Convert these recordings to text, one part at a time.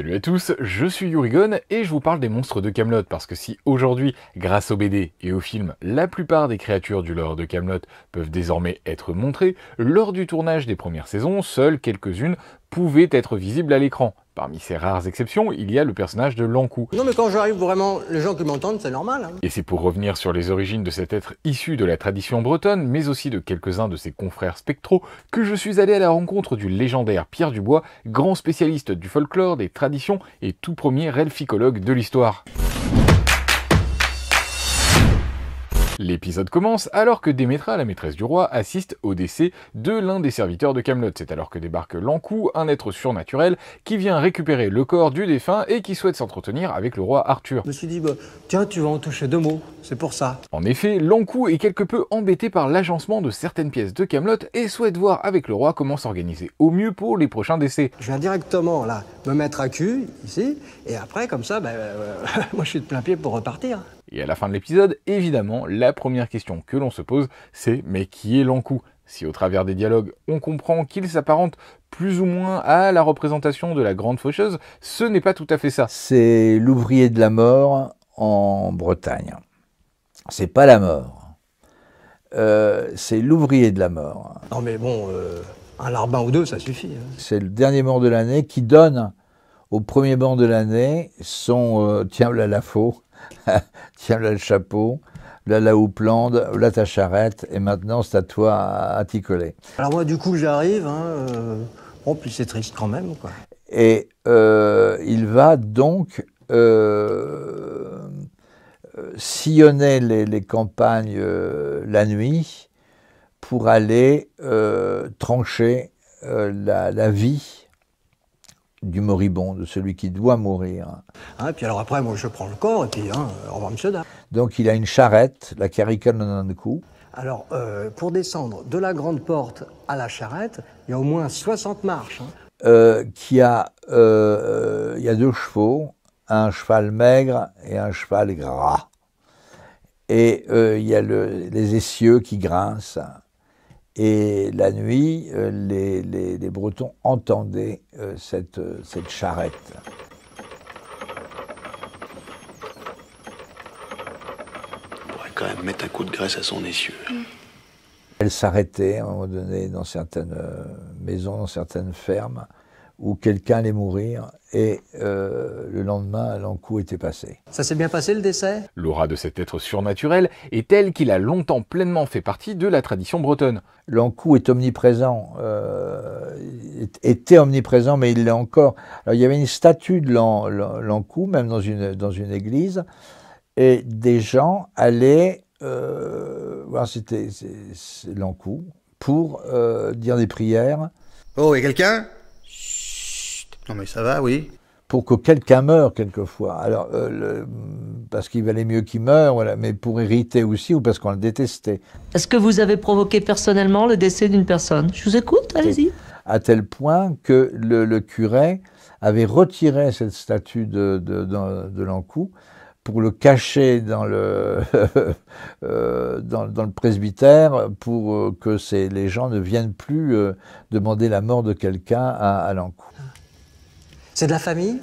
Salut à tous, je suis Yurigon et je vous parle des monstres de Camelot parce que si aujourd'hui, grâce aux BD et aux films, la plupart des créatures du lore de Camelot peuvent désormais être montrées, lors du tournage des premières saisons, seules quelques-unes pouvait être visible à l'écran. Parmi ces rares exceptions, il y a le personnage de Lankou. Non mais quand j'arrive vraiment, les gens qui m'entendent, c'est normal. Hein. Et c'est pour revenir sur les origines de cet être issu de la tradition bretonne, mais aussi de quelques-uns de ses confrères spectraux, que je suis allé à la rencontre du légendaire Pierre Dubois, grand spécialiste du folklore, des traditions et tout premier elficologue de l'histoire. L'épisode commence alors que Demetra, la maîtresse du roi, assiste au décès de l'un des serviteurs de Camelot. C'est alors que débarque Lankou, un être surnaturel qui vient récupérer le corps du défunt et qui souhaite s'entretenir avec le roi Arthur. Je me suis dit, bah, tiens, tu vas en toucher deux mots, c'est pour ça. En effet, Lankou est quelque peu embêté par l'agencement de certaines pièces de Camelot et souhaite voir avec le roi comment s'organiser au mieux pour les prochains décès. Je viens directement là me mettre à cul ici et après comme ça, bah, euh, moi je suis de plein pied pour repartir. Et à la fin de l'épisode, évidemment, la première question que l'on se pose, c'est mais qui est l'Ankou si au travers des dialogues on comprend qu'il s'apparente plus ou moins à la représentation de la grande faucheuse, ce n'est pas tout à fait ça. C'est l'ouvrier de la mort en Bretagne. C'est pas la mort. Euh, c'est l'ouvrier de la mort. Non mais bon, euh, un larbin ou deux, ça suffit. Hein. C'est le dernier mort de l'année qui donne au premier mort de l'année son euh, Tiens, tiens la faux le Chapeau, la là la charrette, et maintenant c'est à toi à, t'y coller. Alors moi du coup j'arrive, hein, euh... Oh, puis c'est triste quand même. Quoi. Et euh, il va donc euh, euh, sillonner les, campagnes la nuit pour aller trancher la, vie du moribond, de celui qui doit mourir. Ah, et puis alors après, moi je prends le corps et puis hein, au revoir monsieur dame. Donc il a une charrette, la caricane en coup. Alors euh, pour descendre de la grande porte à la charrette, il y a au moins 60 marches. Hein. Euh, qui a, euh, il y a deux chevaux, un cheval maigre et un cheval gras. Et il y a les essieux qui grincent. Et la nuit, euh, les, Bretons entendaient euh, euh, cette, charrette. On pourrait quand même mettre un coup de graisse à son essieu. Elle s'arrêtait à un moment donné dans certaines maisons, certaines fermes où quelqu'un allait mourir et euh, le lendemain, l'encou était passé. Ça s'est bien passé le décès L'aura de cet être surnaturel est telle qu'il a longtemps pleinement fait partie de la tradition bretonne. L'encou est omniprésent, euh, était omniprésent, mais il l'est encore. Alors, il y avait une statue de l'encou, même dans une, dans une église, et des gens allaient euh, voir c'était l'encou pour dire des prières. Oh, et quelqu'un mais ça va, oui. Pour que quelqu'un meure quelquefois. Alors, euh, parce qu'il valait mieux qu'il meure, voilà, mais pour hériter aussi ou parce qu'on le détestait. Est-ce que vous avez provoqué personnellement le décès d'une personne Je vous écoute, allez-y. À tel point que le, curé avait retiré cette statue de, de, pour le cacher dans le, euh, presbytère pour euh, que les gens ne viennent plus demander la mort de quelqu'un à, à c'est de la famille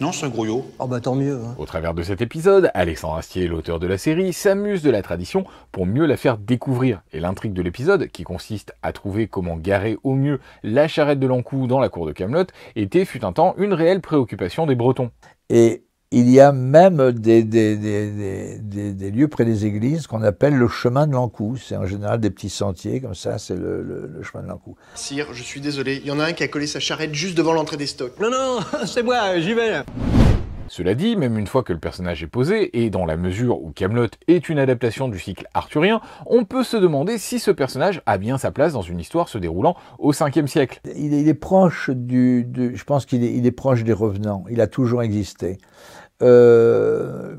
non, c'est un grouillot. Oh bah tant mieux. Hein. Au travers de cet épisode, Alexandre Astier, l'auteur de la série, s'amuse de la tradition pour mieux la faire découvrir. Et l'intrigue de l'épisode, qui consiste à trouver comment garer au mieux la charrette de l'encou dans la cour de Camelot, était fut un temps une réelle préoccupation des Bretons. Et il y a même des, des, des, des lieux près des églises qu'on appelle le chemin de l'encou. C'est en général des petits sentiers comme ça, c'est le, chemin de l'encou. Sire, je suis désolé, il y en a un qui a collé sa charrette juste devant l'entrée des stocks. Non, non, c'est moi, j'y vais. Cela dit, même une fois que le personnage est posé, et dans la mesure où Camelot est une adaptation du cycle arthurien, on peut se demander si ce personnage a bien sa place dans une histoire se déroulant au 5e siècle. Il est, proche du, Je pense qu'il est, il est proche des revenants, il a toujours existé. Euh,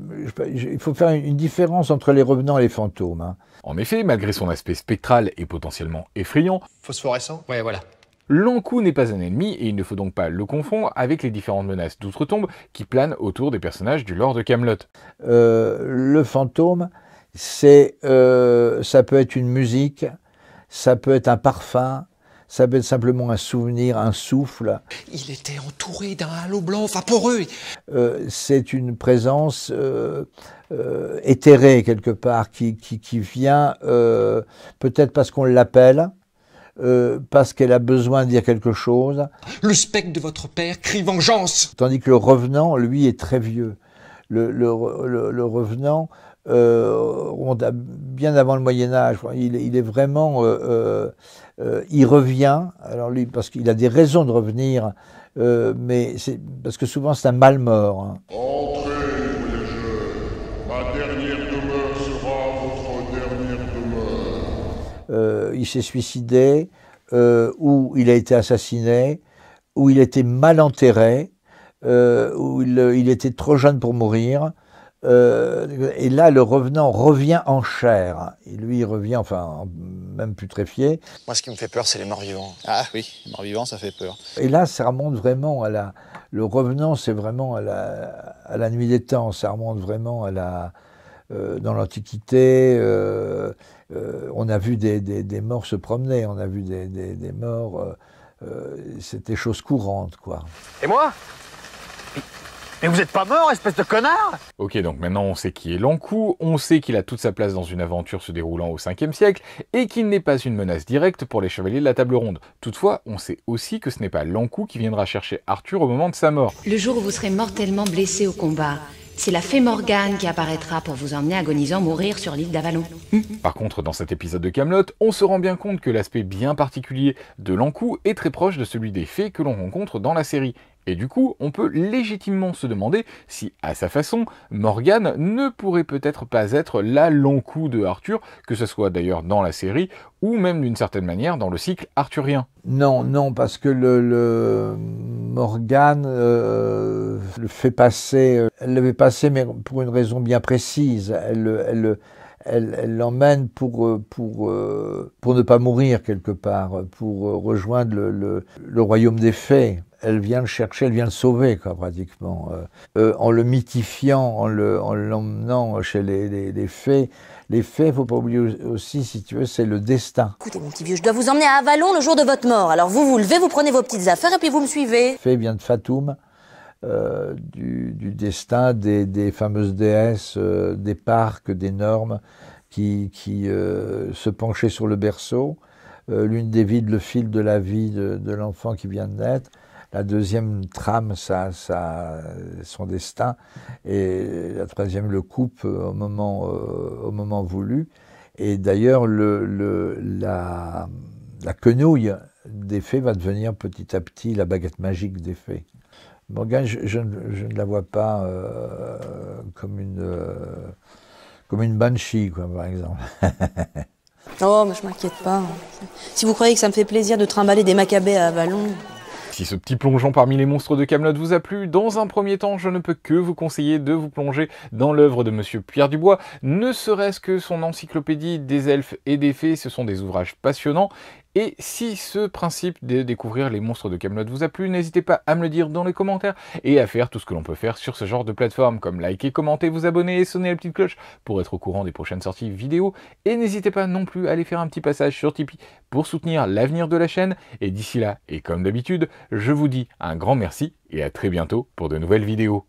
il faut faire une différence entre les revenants et les fantômes. Hein. En effet, malgré son aspect spectral et potentiellement effrayant, phosphorescent, voilà. l'encou n'est pas un ennemi et il ne faut donc pas le confondre avec les différentes menaces d'outre-tombe qui planent autour des personnages du Lord de Camelot. Euh, le fantôme, c'est, euh, ça peut être une musique, ça peut être un parfum, ça peut être simplement un souvenir, un souffle. Il était entouré d'un halo blanc vaporeux. Euh, c'est une présence euh, euh, éthérée quelque part qui, qui, vient peut-être parce qu'on l'appelle. parce qu'elle a besoin de dire quelque chose. Le spectre de votre père crie vengeance. Tandis que le revenant, lui, est très vieux. Le, le, revenant, on a, bien avant le Moyen Âge, il, il est vraiment euh, il revient, alors lui, parce qu'il a des raisons de revenir, euh, mais parce que souvent c'est un mal mort. il s'est suicidé, euh, ou il a été assassiné, ou il était mal enterré, ou il était trop jeune pour mourir. Euh, et là, le revenant revient en chair. Et lui, il revient, enfin, même putréfié. Moi, ce qui me fait peur, c'est les morts vivants. Ah oui, les morts vivants, ça fait peur. Et là, ça remonte vraiment à la. Le revenant, c'est vraiment à la... à la, nuit des temps. Ça remonte vraiment à la. Euh, dans l'Antiquité, euh, on a vu des, des, morts se promener, on a vu des, des morts. C'était chose courante, quoi. Et moi mais vous êtes pas mort, espèce de connard Ok, donc maintenant on sait qui est Lankou, on sait qu'il a toute sa place dans une aventure se déroulant au 5e siècle, et qu'il n'est pas une menace directe pour les chevaliers de la table ronde. Toutefois, on sait aussi que ce n'est pas Lankou qui viendra chercher Arthur au moment de sa mort. Le jour où vous serez mortellement blessé au combat, c'est la fée Morgane qui apparaîtra pour vous emmener agonisant mourir sur l'île d'Avalon. Hum. Par contre, dans cet épisode de Camelot, on se rend bien compte que l'aspect bien particulier de l'Ankou est très proche de celui des fées que l'on rencontre dans la série. Et du coup, on peut légitimement se demander si, à sa façon, Morgane ne pourrait peut-être pas être la long cou de Arthur, que ce soit d'ailleurs dans la série ou même d'une certaine manière dans le cycle arthurien. Non, non, parce que le, le Morgan euh, le fait passer, euh, elle l'avait passé, mais pour une raison bien précise. Elle, elle, elle l'emmène pour, euh, pour, euh, pour ne pas mourir quelque part, euh, pour rejoindre le, royaume des fées. Elle vient le chercher, elle vient le sauver, quoi, pratiquement. en le mythifiant, en l'emmenant chez les, les, les, fées. Les fées, faut pas oublier aussi, si tu veux, c'est le destin. Écoutez, mon petit vieux, je dois vous emmener à Avalon le jour de votre mort. Alors vous vous levez, vous prenez vos petites affaires et puis vous me suivez. Fée vient de Fatoum. Euh, du, destin des, fameuses déesses, euh, des parcs, des normes qui, euh, se penchaient sur le berceau. L'une des le fil de la vie de, l'enfant qui vient de naître. La deuxième trame, ça, ça, son destin. Et la troisième le coupe au moment, au moment voulu. Et d'ailleurs, le, la, la quenouille des fées va devenir petit à petit la baguette magique des fées. Morgane, je, ne la vois pas euh, comme une euh, comme une banshee, par exemple. Non, oh, mais je m'inquiète pas. Hein. Si vous croyez que ça me fait plaisir de trimballer des macabées à Avalon. Si ce petit plongeon parmi les monstres de Camelot vous a plu, dans un premier temps, je ne peux que vous conseiller de vous plonger dans l'œuvre de Monsieur Pierre Dubois, ne serait-ce que son encyclopédie des elfes et des fées, ce sont des ouvrages passionnants, et si ce principe de découvrir les monstres de Camelot vous a plu, n'hésitez pas à me le dire dans les commentaires et à faire tout ce que l'on peut faire sur ce genre de plateforme, comme liker, commenter, vous abonner et sonner la petite cloche pour être au courant des prochaines sorties vidéo. Et n'hésitez pas non plus à aller faire un petit passage sur Tipeee pour soutenir l'avenir de la chaîne. Et d'ici là, et comme d'habitude, je vous dis un grand merci et à très bientôt pour de nouvelles vidéos.